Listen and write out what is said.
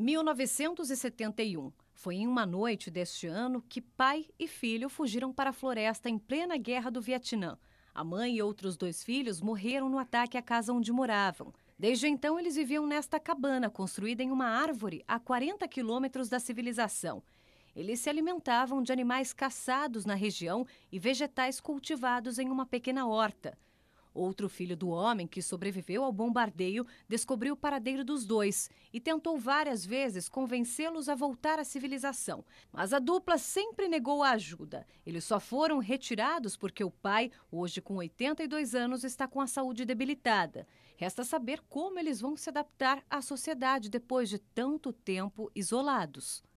1971. Foi em uma noite deste ano que pai e filho fugiram para a floresta em plena guerra do Vietnã. A mãe e outros dois filhos morreram no ataque à casa onde moravam. Desde então, eles viviam nesta cabana construída em uma árvore a 40 quilômetros da civilização. Eles se alimentavam de animais caçados na região e vegetais cultivados em uma pequena horta. Outro filho do homem, que sobreviveu ao bombardeio, descobriu o paradeiro dos dois e tentou várias vezes convencê-los a voltar à civilização. Mas a dupla sempre negou a ajuda. Eles só foram retirados porque o pai, hoje com 82 anos, está com a saúde debilitada. Resta saber como eles vão se adaptar à sociedade depois de tanto tempo isolados.